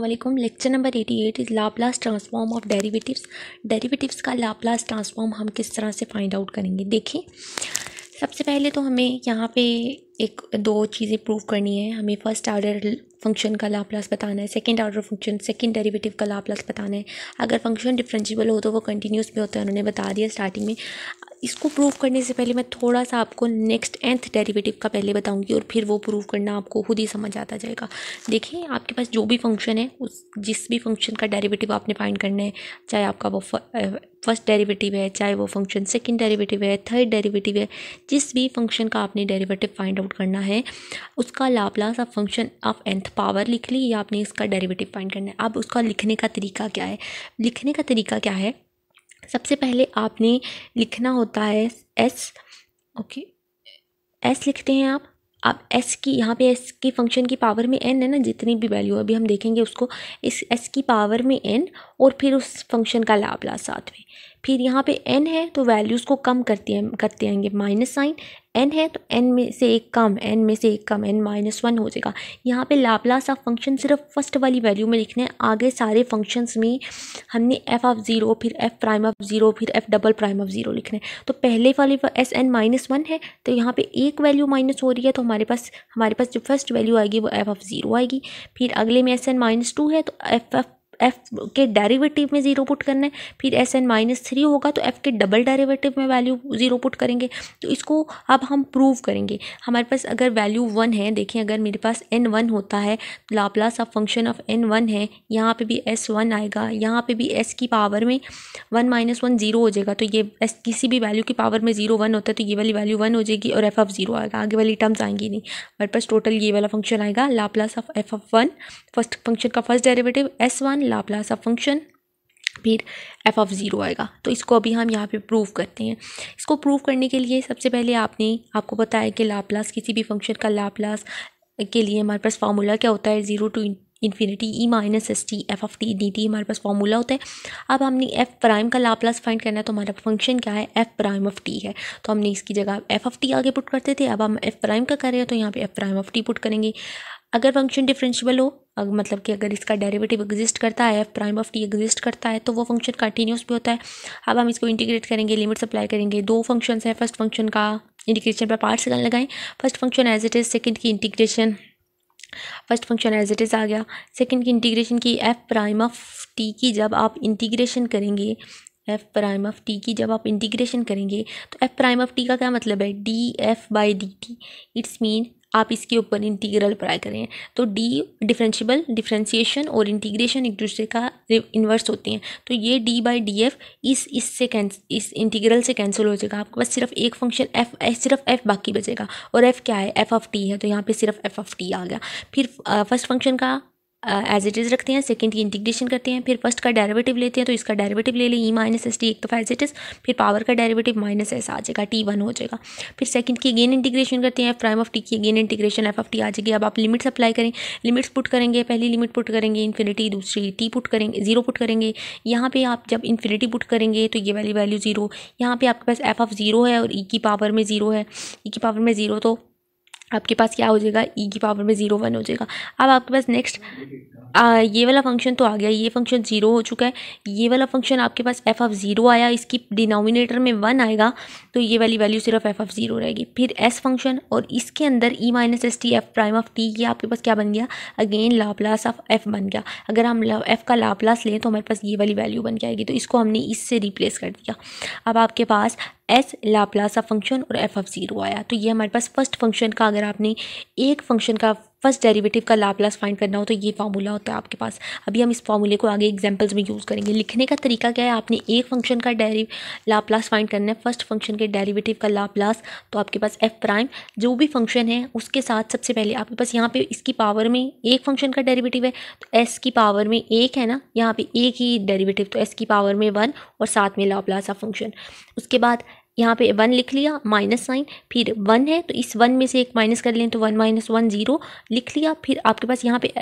अल्लाम lecture number eighty eight is Laplace transform of derivatives derivatives का Laplace transform हम किस तरह से फाइंड आउट करेंगे देखिए सबसे पहले तो हमें यहाँ पे एक दो चीज़ें प्रूव करनी है हमें फ़र्स्ट आर्डर फंक्शन का लाप्लास बताना है second order function second derivative का लाप्लास बताना है अगर फंक्शन डिफरेंशिएबल हो तो वो कंटिन्यूस में होता है उन्होंने बता दिया स्टार्टिंग में इसको प्रूव करने से पहले मैं थोड़ा सा आपको नेक्स्ट एंथ डेरिवेटिव का पहले बताऊंगी और फिर वो प्रूव करना आपको खुद ही समझ आता जाएगा देखिए आपके पास जो भी फंक्शन है उस जिस भी फंक्शन का डेरिवेटिव आपने फाइंड करना है चाहे आपका वो फर्स्ट डेरिवेटिव है चाहे वो फंक्शन सेकंड डेरिवेटिव है थर्ड डेरिवेटिव है जिस भी फंक्शन का आपने डेरीवेटिव फाइंड आउट करना है उसका Laplace of function of nth power लिख ली या आपने इसका डेरिवेटिव फाइंड करना है अब उसका लिखने का तरीका क्या है लिखने का तरीका क्या है सबसे पहले आपने लिखना होता है एस ओके एस लिखते हैं आप अब एस की यहाँ पे एस की फंक्शन की पावर में एन है ना जितनी भी वैल्यू अभी हम देखेंगे उसको इस एस की पावर में एन और फिर उस फंक्शन का लाप्लास साथ में फिर यहाँ पे n है तो वैल्यूज़ को कम करते हैं करते आएंगे माइनस साइन n है तो n में से एक कम n में से एक कम n माइनस वन हो जाएगा यहाँ पे लाप्लास ऑफ फंक्शन सिर्फ फर्स्ट वाली वैल्यू में लिखना है आगे सारे फंक्शंस में हमने f ऑफ ज़ीरो फिर f प्राइम ऑफ ज़ीरो फिर f double prime of zero लिखना है तो पहले वाले एस एन माइनस वन है तो यहाँ पे एक वैल्यू माइनस हो रही है तो हमारे पास हमारे पास जो फर्स्ट वैल्यू आएगी वो एफ ऑफ ज़ीरो आएगी फिर अगले में एस एन माइनस टू है तो एफ एफ एफ के डेरिवेटिव में ज़ीरो पुट करना है फिर एस एन माइनस थ्री होगा तो एफ के डबल डेरिवेटिव में वैल्यू ज़ीरो पुट करेंगे तो इसको अब हम प्रूव करेंगे हमारे पास अगर वैल्यू वन है देखें अगर मेरे पास एन वन होता है Laplace of function of n one है यहाँ पे भी एस वन आएगा यहाँ पे भी एस की पावर में वन माइनस वन ज़ीरो हो जाएगा तो ये एस किसी भी वैल्यू की पावर में ज़ीरो वन होता है तो ये वाली वैल्यू वन हो जाएगी और एफ ऑफ ज़ीरो आएगा आगे वाली टर्म्स आएंगी नहीं हमारे पास टोटल ये वाला फंक्शन आएगा Laplace of f of one first function का first derivative s one of function फिर एफ ऑफ ज़ीरो आएगा तो इसको अभी हम यहाँ पे प्रूव करते हैं इसको प्रूव करने के लिए सबसे पहले आपने आपको पता है कि लाप्लास किसी भी फंक्शन का लाप्लास के लिए हमारे पास फार्मूला क्या होता है zero to infinity e minus s t f of t d t हमारे पास फार्मूला होता है अब हमने एफ़ प्राइम का लाप्लास फाइंड करना है तो हमारा फंक्शन क्या है एफ़ प्राइम ऑफ टी है तो हमने इसकी जगह एफ़ ऑफ टी आगे पुट करते थे अब हम एफ़ प्राइम का कर रहे हैं तो यहाँ पे f prime of t put करेंगे अगर फंक्शन डिफरेंशियबल हो अगर मतलब कि अगर इसका डेरिवेटिव एग्जिस्ट करता है f prime of t exist करता है तो वो फंक्शन कंटिन्यूस भी होता है अब हम इसको इंटीग्रेट करेंगे लिमिट अप्लाई करेंगे दो फंक्शन है फर्स्ट फंक्शन का इंटीग्रेशन पर पार्ट्स लगाएं first function as it is second की integration first function as it is आ गया सेकेंड की इंटीग्रेशन की एफ़ प्राइम ऑफ टी की जब आप इंटीग्रेशन करेंगे एफ़ प्राइम ऑफ टी की जब आप इंटीग्रेशन करेंगे तो एफ़ प्राइम ऑफ टी का क्या मतलब है d f by d t it's mean आप इसके ऊपर इंटीग्रल पढ़ाई करें तो डी डिफ्रेंशियबल डिफ्रेंशिएशन और इंटीग्रेशन एक दूसरे का इन्वर्स होते हैं तो ये डी बाई डी एफ इस इससे इस इंटीग्रल से कैंसिल हो जाएगा आपके पास सिर्फ एक फंक्शन एफ सिर्फ एफ बाकी बचेगा और एफ क्या है एफ ऑफ टी है तो यहाँ पे सिर्फ एफ ऑफ टी आ गया फिर फर्स्ट फंक्शन का एज इट इज़ रखते हैं सेकंड की इंटीग्रेशन करते हैं फिर फर्स्ट का डेरिवेटिव लेते हैं तो इसका डेरिवेटिव ले लें ई माइनस एस टी एक तो एज इट इज़ फिर पावर का डेरिवेटिव माइनस एस आ जाएगा टी वन हो जाएगा फिर सेकंड की अगेन इंटीग्रेशन करते हैं एफ प्राइम ऑफ टी की again integration f of t आ जाएगी अब आप लिमिट्स अप्लाई करें लिमिट्स पुट करेंगे पहली लिमिट पुट करेंगे इन्फिनिटी दूसरी टी पुट करेंगे जीरो पुट करेंगे यहाँ पर आप जब इन्फिनिटी पुट करेंगे तो ये वाली वैल्यू जीरो यहाँ पर आपके पास एफ ऑफ जीरो है और ई e की पावर में जीरो है ई e की पावर में जीरो तो आपके पास क्या हो जाएगा ई e की पावर में ज़ीरो वन हो जाएगा अब आपके पास नेक्स्ट आ, ये वाला फंक्शन तो आ गया ये फंक्शन ज़ीरो हो चुका है ये वाला फंक्शन आपके पास एफ ऑफ ज़ीरो आया इसकी डिनोमिनेटर में वन आएगा तो ये वाली वैल्यू सिर्फ एफ ऑफ ज़ीरो रहेगी फिर एस फंक्शन और इसके अंदर e minus s t f prime of t ये आपके पास क्या बन गया अगेन लाप्लास ऑफ एफ बन गया अगर हम एफ़ का लाप्लास लें तो हमारे पास ये वाली वैल्यू बन जाएगी तो इसको हमने इससे रिप्लेस कर दिया अब आपके पास एस लाप्लासा फंक्शन और एफ ऑफ ज़ीरो आया तो ये हमारे पास फर्स्ट फंक्शन का अगर आपने एक फंक्शन का फर्स्ट डेरिवेटिव का लाप्लास फाइंड करना हो तो ये फार्मूला होता है आपके पास अभी हम इस फार्मूले को आगे एग्जाम्पल्स में यूज़ करेंगे लिखने का तरीका क्या है आपने एक फंक्शन का डेरी लाप्लास फाइंड करना है फर्स्ट फंक्शन के डेरिवेटिव का लाप्लास तो आपके पास एफ प्राइम जो भी फंक्शन है उसके साथ सबसे पहले आपके पास यहाँ पे इसकी पावर में एक फंक्शन का डेरीवेटिव है तो एस की पावर में एक है ना यहाँ पर एक ही डेरीवेटिव तो एस की पावर में वन और साथ में लाप्लास ऑफ फंक्शन उसके बाद यहाँ पे वन लिख लिया माइनस साइन फिर वन है तो इस वन में से एक माइनस कर लें तो वन माइनस वन ज़ीरो लिख लिया फिर आपके पास यहाँ पे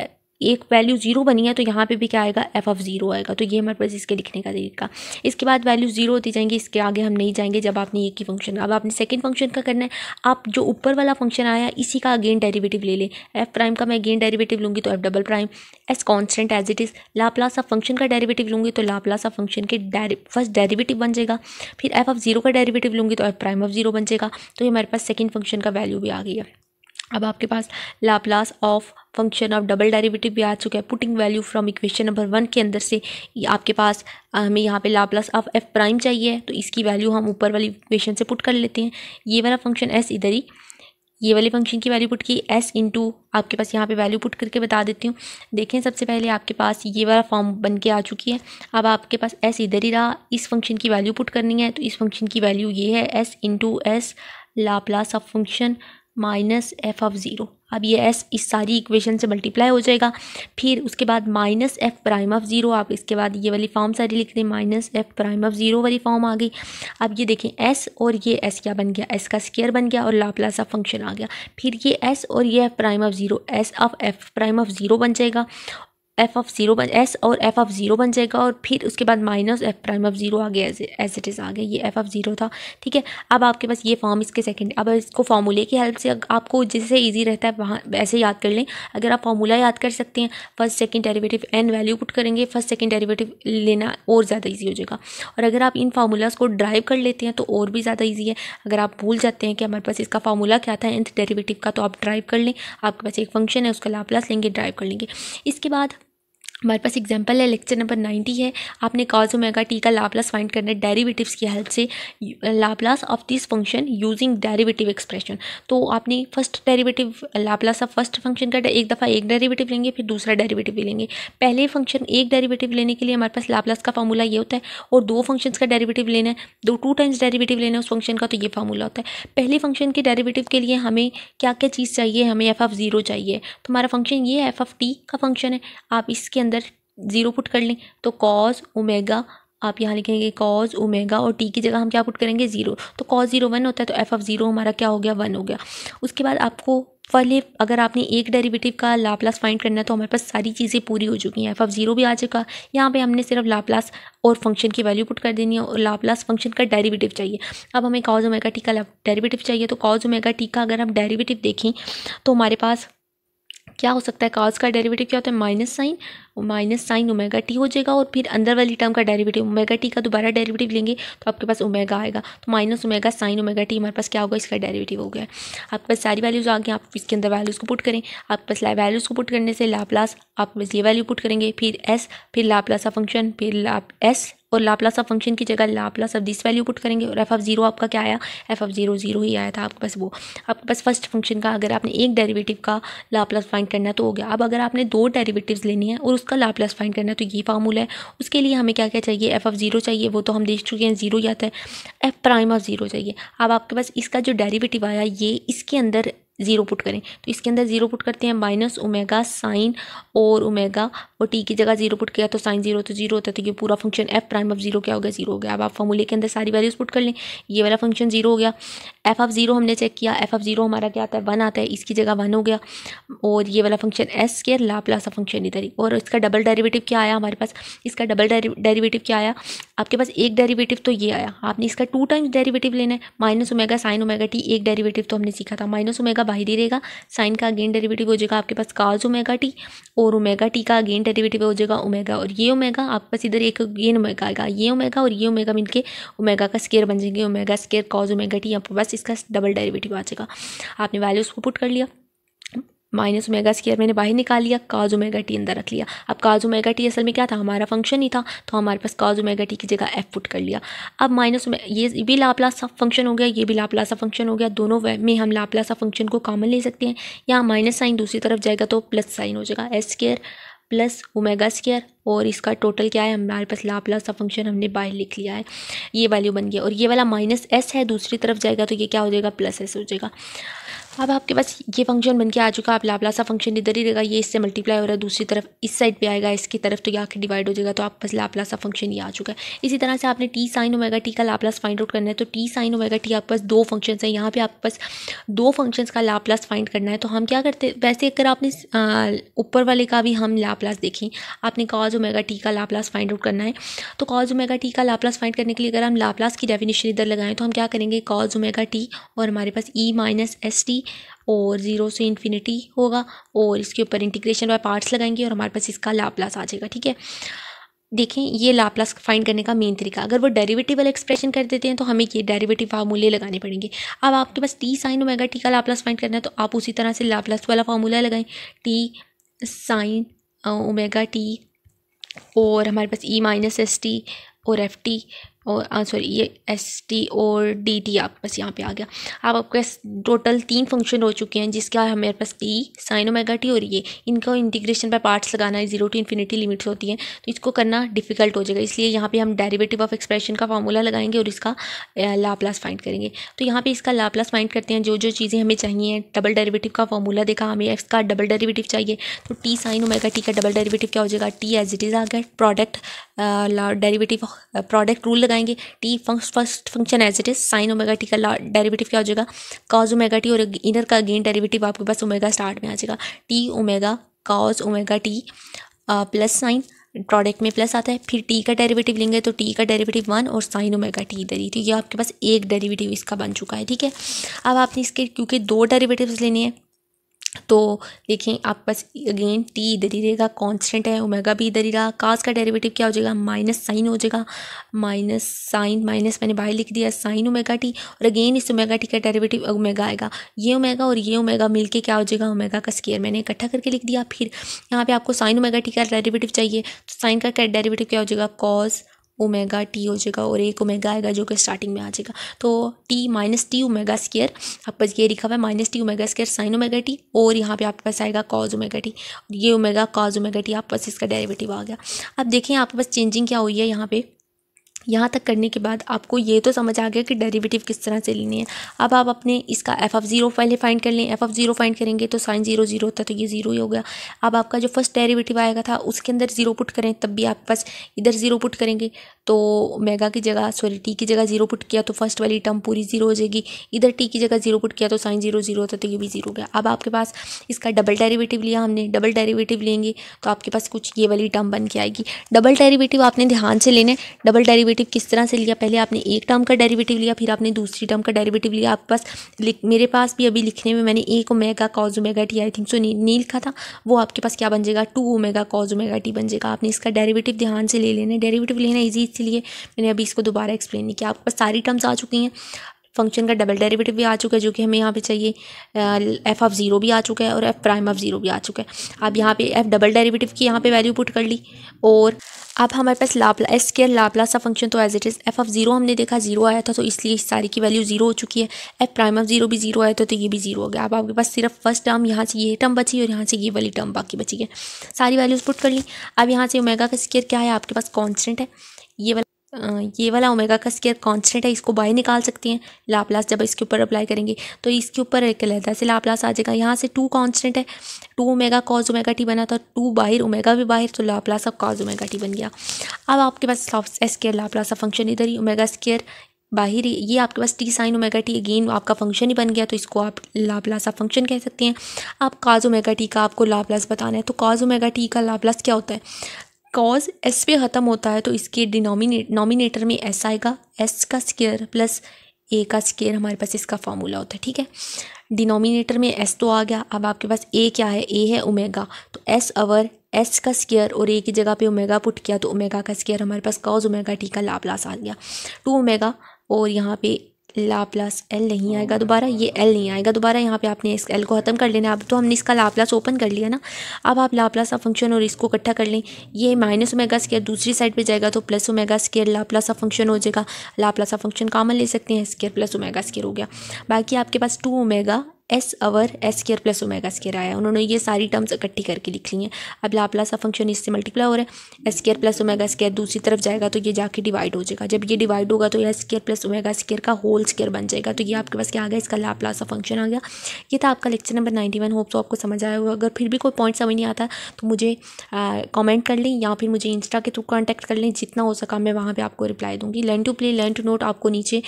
एक वैल्यू ज़ीरो बनी है तो यहाँ पे भी क्या आएगा एफ ऑफ ज़ीरो आएगा तो ये हमारे पास इसके लिखने का तरीका इसके बाद वैल्यू ज़ीरो होती जाएंगी इसके आगे हम नहीं जाएंगे जब आपने एक ही फंक्शन अब आपने सेकेंड फंक्शन का करना है आप जो ऊपर वाला फंक्शन आया इसी का अगेन डेरीवेटिव ले लें एफ प्राइम का मैं अगेन डेरीवेटिव लूँगी तो f double prime s constant as it is Laplace of function का डेरीवेटिव लूँगी तो लाप्लास ऑफ फंक्शन के फर्स्ट डेरीवेटिव बन जाएगा फिर एफ ऑफ ज़ीरो का डेरीवेटिव लूँगी तो एफ प्राइम ऑफ ज़ीरो बन जाएगा तो ये हमारे पास सेकेंड फंक्शन का वैल्यू भी आ गई है अब आपके पास Laplace of function of double derivative भी आ चुका है putting value from equation number one के अंदर से आपके पास हमें यहाँ पे लाप्लास ऑफ एफ प्राइम चाहिए तो इसकी वैल्यू हम ऊपर वाली इक्वेशन से पुट कर लेते हैं ये वाला फंक्शन एस इधर ही ये वाले फंक्शन की वैल्यू पुट की एस इंटू आपके पास यहाँ पे वैल्यू पुट करके बता देती हूँ देखें सबसे पहले आपके पास ये वाला फॉर्म बन के आ चुकी है अब आपके पास एस इधर ही रहा इस फंक्शन की वैल्यू पुट करनी है तो इस फंक्शन की वैल्यू ये है s into s Laplace of function minus f of zero अब ये एस इस सारी इक्वेशन से मल्टीप्लाई हो जाएगा फिर उसके बाद minus f prime of zero आप इसके बाद ये वाली फॉर्म सारी लिख दें minus f prime of zero वाली फॉर्म आ गई अब ये देखें एस और ये एस क्या बन गया एस का स्केयर बन गया और लापलासा फंक्शन आ गया फिर ये एस और ये f prime of zero s of f prime of zero बन जाएगा एफ ऑफ ज़ीरो बन एस और एफ ऑफ ज़ीरो बन जाएगा और फिर उसके बाद minus f prime of zero आ गया एज इट इज़ आ गया ये एफ ऑफ ज़ीरो था ठीक है अब आपके पास ये फॉर्म इसके सेकंड अब इसको फार्मूले की हेल्प से आपको जिससे ईजी रहता है वहाँ ऐसे याद कर लें अगर आप फार्मूला याद कर सकते हैं first second derivative and value put करेंगे फर्स्ट सेकेंड डेरीवेटिव लेना और ज़्यादा ईजी हो जाएगा और अगर आप इन फार्मूलाज़ को ड्राइव कर लेते हैं तो और भी ज़्यादा ईजी है अगर आप भूल जाते हैं कि हमारे पास इसका फार्मूला क्या था एंथ डेरीवेटिव का तो आप ड्राइव कर लें आपके पास एक फंक्शन है उसका लाप्लास लेंगे ड्राइव कर लेंगे इसके बाद हमारे पास एग्जाम्पल है लेक्चर नंबर नाइन्टी है आपने कॉज ओमेगा टी का लाप्लास फाइंड करना है डेरिवेटिव्स की हेल्प से Laplace of this function using derivative expression तो आपने first derivative Laplace of first function का एक दफ़ा एक डेरिवेटिव लेंगे फिर दूसरा डेरिवेटिव भी लेंगे पहले फंक्शन एक डेरिवेटिव लेने के लिए हमारे पास लाप्लास का फॉर्मूला ये होता है और दो फंक्शन का डेरिवेटिव लेना है दो टू टाइम्स डेरिवेटिव लेना है उस फंक्शन का तो ये फार्मूला होता है पहले फंक्शन के डेरिवेटिव के लिए हमें क्या क्या चीज़ चाहिए हमें एफ ऑफ ज़ीरो चाहिए तो हमारा फंक्शन ये एफ ऑफ टी का फंक्शन है आप इसके अंदर अंदर ज़ीरो पुट कर लें तो कॉज ओमेगा आप यहाँ लिखेंगे कॉज ओमेगा और टी की जगह हम क्या पुट करेंगे ज़ीरो तो कॉज ज़ीरो वन होता है तो एफ़ ऑफ़ ज़ीरो हमारा क्या हो गया वन हो गया उसके बाद आपको पहले अगर आपने एक डेरिवेटिव का लाप्लास फाइंड करना है तो हमारे पास सारी चीज़ें पूरी हो चुकी हैं एफ ऑफ ज़ीरो भी आ चुका यहाँ पे हमने सिर्फ लाप्लास और फंक्शन की वैल्यू पुट कर देनी है और लाप्लास फंक्शन का डेरिवेटिव चाहिए अब हमें कॉज ओमेगा टी का डेरिवेटिव चाहिए तो कॉज ओमेगा टी का अगर हम डेरिवेटिव देखें तो हमारे पास क्या हो सकता है कॉस का डेरिवेटिव क्या होता है minus sine minus sine omega t हो जाएगा और फिर अंदर वाली टर्म का डेरिवेटिव ओमेगा टी का दोबारा डेरिवेटिव लेंगे तो आपके पास ओमेगा आएगा तो minus omega sine omega t हमारे पास क्या होगा इसका डेरिवेटिव हो गया आपके पास सारी वैल्यूज़ आ गई आप इसके अंदर वैल्यूज़ को पुट करें आपके पास वैल्यूज़ को पुट करने से लाप्लास आप बस ये वैल्यू पुट करेंगे फिर एस फिर लाप्लास फंक्शन फिर लाप एस और लाप्लास ऑफ फंक्शन की जगह Laplace of this value put करेंगे और एफ ऑफ जीरो आपका क्या आया एफ ऑफ जीरो जीरो ही आया था आपके पास वो आपके पास फर्स्ट फंक्शन का अगर आपने एक डेरिवेटिव का लाप्लास फाइंड करना है तो हो गया अब अगर आपने दो डेरिवेटिव्स लेनी है और उसका लाप्लास फाइंड करना है तो ये फार्मूला है उसके लिए हमें क्या क्या चाहिए एफ ऑफ जीरो चाहिए वो तो हम देख चुके हैं जीरो ही आता है एफ प्राइम ऑफ जीरो चाहिए अब आपके पास इसका जो डेरिवेटिव आया ये इसके अंदर ज़ीरो पुट करें तो इसके अंदर ज़ीरो पुट करते हैं माइनस ओमेगा साइन और ओमेगा और टी की जगह जीरो पुट किया तो साइन जीरो तो जीरो होता है तो ये पूरा function f prime of zero क्या हो गया जीरो हो गया अब आप फॉर्मूले के अंदर सारी वैल्यूज पुट कर लें ये वाला फंक्शन जीरो हो गया एफ ऑफ जीरो हमने चेक किया एफ ऑफ जीरो हमारा क्या आता है वन आता है इसकी जगह वन हो गया और ये वाला फंक्शन एस लापला सा फंक्शन इधर ही और इसका डबल डेरिवेटिव क्या आया हमारे पास इसका डबल डेरिवेटिव क्या आया आपके पास एक डेरिवेटिव तो ये आया आपने इसका टू टाइम्स डेरिवेटिव लेना है minus omega sine omega t एक डेरिवेटिव तो हमने सीखा था माइनस ओमेगा बाहर ही रहेगा साइन का अगेन डेरिवेटिव हो जाएगा आपके पास काज ओमेगा टी और ओमेगा टी का अगेन डेरिवेटिव हो जाएगा ओमेगा और ये ओमेगा आपके पास इधर एक ये ओमेगा आएगा ये ओमेगा और ये ओमेगा मिलकर ओमेगा का स्केयर बन जाएंगे omega square cos omega t आपके पास इसका डबल डेरिवेटिव आ जाएगा आपने वैल्यू उसको पुट कर लिया माइनस ओमेगा स्केयर मैंने बाहर निकाल लिया काज ओमेगा टी अंदर रख लिया अब काज ओमेगा टी असल में क्या था हमारा फंक्शन ही था तो हमारे पास काज ओमेगा टी की जगह एफ पुट कर लिया अब माइनस ये भी लापलासा फंक्शन हो गया ये भी लापलासा फंक्शन हो गया दोनों में हम लापलासा फंक्शन को कॉमन ले सकते हैं या माइनस साइन दूसरी तरफ जाएगा तो प्लस साइन हो जाएगा s square plus omega square और इसका टोटल क्या है हमारे पास लाप्लास का फंक्शन हमने बाहर लिख लिया है ये वैल्यू बन गया और ये वाला माइनस एस है दूसरी तरफ जाएगा तो ये क्या हो जाएगा प्लस एस हो जाएगा अब आपके पास ये फंक्शन बन के आ चुका आप लाबला सा फंक्शन इधर ही रहेगा ये इससे मल्टीप्लाई हो रहा है दूसरी तरफ इस साइड पे आएगा इसकी तरफ तो ये आके डिवाइड हो जाएगा तो आप बस लापला सा फंक्शन ही आ चुका है इसी तरह से आपने टी साइन ओमेगा टी का लापलास फाइंड आउट करना है तो टी साइन ओमेगा टी आपके पास दो फंक्शन है यहाँ पर आपके पास दो फंक्शन का लापलास फाइंड करना है तो हम क्या करते वैसे अगर आपने ऊपर वाले का भी हम लापलास देखें आपने कॉज ओमेगा टी का लापलास फाइंड आउट करना है तो कॉज ओमेगा टी का लापलास फाइंड करने के लिए अगर हम लापलास की डेफिनेशन इधर लगाएं तो हम क्या करेंगे कॉज ओमेगा टी और हमारे पास ई माइनस एस टी और ज़ीरो से इन्फिनिटी होगा और इसके ऊपर इंटीग्रेशन बाय पार्ट्स लगाएंगे और हमारे पास इसका लाप्लास आ जाएगा ठीक है देखें ये लाप्लास फाइंड करने का मेन तरीका अगर वो डेरिवेटिव वाला एक्सप्रेशन कर देते हैं तो हमें ये डेरिवेटिव फार्मूले लगाने पड़ेंगे अब आपके पास टी साइन ओमेगा टी का लाप्लास फाइंड करना है तो आप उसी तरह से लाप्लास वाला फार्मूला लगाएं टी साइन ओमेगा टी और हमारे पास ई माइनस एस टी और एफ टी और सॉरी ये एस टी और डी टी आपके पास यहाँ पे आ गया अब आपके पास टोटल तीन फंक्शन हो चुके हैं जिसका हमारे पास टी साइन ओमेगा टी और ये इनका इंटीग्रेशन पर पार्ट्स लगाना है जीरो टू इन्फिनिटी लिमिट्स होती हैं तो इसको करना डिफिकल्ट हो जाएगा इसलिए यहाँ पे हम डेरिवेटिव ऑफ एक्सप्रेशन का फार्मूला लगाएंगे और इसका लाप्लास फाइंड करेंगे तो यहाँ पर इसका लाप्लास फाइंड करते हैं जो जो चीज़ें हमें चाहिए डबल डेरीवेटिव का फार्मूला देखा हमें एक्स का डबल डेरीवेटिव चाहिए तो टी साइन ओमेगा टी का डबल डेरीवेटिव क्या हो जाएगा टी एज इट इज़ आ गया प्रोडक्ट डेरीवेटिव प्रोडक्ट रूल लगाएंगे पाएंगे t first function as it is sine omega t का डेरिवेटिव क्या हो जाएगा कॉज ओमेगा टी और इनर का अगेन डेरिवेटिव आपके पास ओमेगा स्टार्ट में आ जाएगा t omega cos omega t plus sine product में प्लस आता है फिर टी का डेरिवेटिव लेंगे तो टी का डेरिवेटिव वन और साइन ओमेगा टी इधर ही तो ये आपके पास एक डेरिवेटिव इसका बन चुका है ठीक है अब आपने इसके क्योंकि दो डेरिवेटिव्स लेने हैं तो देखें आप पास अगेन टी इधर ही रहेगा कॉन्स्टेंट है ओमेगा भी इधर ही रहा कास का डेरिवेटिव क्या हो जाएगा माइनस साइन हो जाएगा माइनस साइन माइनस मैंने बाहर लिख दिया साइन ओमेगा टी और अगेन इस ओमेगा टी का डेरिवेटिव ओमेगा आएगा ये ओमेगा और ये ओमेगा मिलके क्या हो जाएगा ओमेगा का स्केयर मैंने इकट्ठा करके लिख दिया फिर यहाँ पे आपको साइन ओमेगा टी का डेरिवेटिव चाहिए तो साइन का डेरिवेटिव क्या हो जाएगा कॉज ओमेगा टी हो जाएगा और एक ओमेगा आएगा जो कि स्टार्टिंग में आ जाएगा तो t minus t omega square आप पास ये लिखा हुआ है minus t omega square sine omega t और यहाँ पे आपके पास आएगा कॉज ओमेगा टी ये ओमेगा कॉज ओमेगा टी आप पास इसका डेरिवेटिव आ गया अब देखें आपके पास चेंजिंग क्या हुई है यहाँ पे यहाँ तक करने के बाद आपको ये तो समझ आ गया कि डेरिवेटिव किस तरह से लेनी है अब आप अपने इसका एफ ऑफ ज़ीरो पहले फाइंड कर लें एफ ऑफ ज़ीरो फाइंड करेंगे तो साइन ज़ीरो ज़ीरो होता है तो ये ज़ीरो ही हो गया अब आपका जो फर्स्ट डेरिवेटिव आएगा था उसके अंदर ज़ीरो पुट करें तब भी आप पास इधर ज़ीरो पुट करेंगे तो मेगा की जगह सॉरी टी की जगह ज़ीरो पुट किया तो फर्स्ट वाली टर्म पूरी ज़ीरो हो जाएगी इधर टी की जगह ज़ीरो पुट किया तो साइन ज़ीरो ज़ीरो होता तो ये भी ज़ीरो हो गया अब आपके पास इसका डबल डेरिवेटिव लिया हमने डबल डेरिवेटिव लेंगे तो आपके पास कुछ ये वाली टर्म बन के आएगी डबल डेरिवेटिव आपने ध्यान से लेने डबल डेरिवेटिव डेरिवेटिव किस तरह से लिया पहले आपने एक टर्म का डेरिवेटिव लिया फिर आपने दूसरी टर्म का डेरिवेटिव लिया आपके पास मेरे पास भी अभी लिखने में मैंने एक omega cos omega t I think so नहीं लिखा था वो आपके पास क्या बन जाएगा two omega cos omega t बन जाएगा आपने इसका डेरिवेटिव ध्यान से ले लेना डेरिवेटिव लेना ईजी इसलिए मैंने अभी इसको दोबारा एक्सप्लेन नहीं किया आपके पास सारी टर्म्स आ चुकी हैं फंक्शन का डबल डेरिवेटिव भी आ चुका है जो कि हमें यहाँ पे चाहिए एफ़ ऑफ़ ज़ीरो भी आ चुका है और एफ़ प्राइम ऑफ़ ज़ीरो भी आ चुका है अब यहाँ पे एफ़ डबल डेरिवेटिव की यहाँ पे वैल्यू पुट कर ली और अब हमारे पास लापला एस स्केयर लापला सा फंक्शन तो as it is f of zero हमने देखा जीरो आया था तो इसलिए इस सारी की वैल्यू जीरो हो चुकी है एफ प्राइम ऑफ जीरो भी जीरो आया था तो ये भी जीरो हो गया अब आपके पास सिर्फ फर्स्ट टर्म यहाँ से ये टर्म बची और यहाँ से ये वाली टर्म बाकी बची है सारी वैल्यूज़ पुट कर ली अब यहाँ से ओमेगा का स्केयर क्या है आपके पास कॉन्स्टेंट है ये वाला ये वाला ओमेगा का स्केयर कॉन्सटेंट है इसको बाय निकाल सकती हैं लाप्लास जब इसके ऊपर अप्लाई करेंगे तो इसके ऊपर एक लहदा से लाप्लास आ जाएगा यहाँ से टू कॉन्सटेंट है two omega cos omega t बना था टू बाहर ओमेगा भी बाहर तो लाप्लास अब कॉज ओमेगा टी बन गया अब आपके पास स्केयर लाप्लास फंक्शन इधर ही ओमेगा स्केयर बाहर ही ये आपके पास t sine omega t again आपका फंक्शन ही बन गया तो इसको आप ऑफ फंक्शन कह सकते हैं आप काज ओमेगा टी का आपको लाप्लास बताना है तो काज ओमेगा टी का लाप्लास क्या होता है कॉज एस पे ख़त्म होता है तो इसके डिनोमिनेट नॉमिनेटर में एस आएगा एस का स्केयर प्लस ए का स्केयर हमारे पास इसका फार्मूला होता है ठीक है डिनोमिनेटर में एस तो आ गया अब आपके पास ए क्या है ए है ओमेगा तो एस अवर एस का स्केयर और ए की जगह पे ओमेगा पुट किया तो ओमेगा का स्केयर हमारे पास कॉज ओमेगा टी का लाप आ गया टू ओमेगा और यहाँ पे लाप्लास एल नहीं हाँ, आएगा हाँ, दोबारा हाँ, ये एल नहीं आएगा दोबारा यहाँ पे आपने इस एल को ख़त्म कर लेना अब तो हमने इसका लाप्लास ओपन कर लिया ना अब आप लाप्लास ऑफ फंक्शन और इसको इकट्ठा कर लें ये माइनस ओमेगा स्केयर दूसरी साइड पे जाएगा तो plus omega square Laplace of function हो जाएगा लाप्लास ऑफ फंक्शन कामन ले सकते हैं स्केयर प्लस ओमेगा स्केयर हो गया बाकी आपके पास two omega s over s square plus omega square आया उन्होंने ये सारी टर्म्स इकट्ठी करके लिख ली हैं अब लापला सा फंक्शन इससे मल्टीप्लाई हो रहा है s square plus omega square दूसरी तरफ जाएगा तो ये जाके डिवाइड हो जाएगा जब ये डिवाइड होगा तो s square plus omega square का होल स्केयर बन जाएगा तो ये आपके पास क्या आ गया इसका लापला सा फंक्शन आ गया ये था आपका lecture number ninety one hope तो आपको समझ आया होगा अगर फिर भी कोई पॉइंट समझ नहीं आता तो मुझे कॉमेंट कर लें या फिर मुझे इंस्टा के थ्रू कॉन्टैक्ट कर लें जितना हो सका मैं वहाँ पर आपको रिप्लाई दूँगी learn to play learn to note आपको नीचे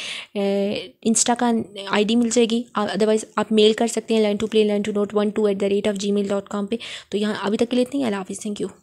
इंस्टा का आई मिल जाएगी अदरवाइज़ आप मेल मेल कर सकते हैं learn to play learn to note one two at the rate of gmail dot com पर तो यहाँ अभी तक के लिए इतनी अला हाफिज़ थैंक यू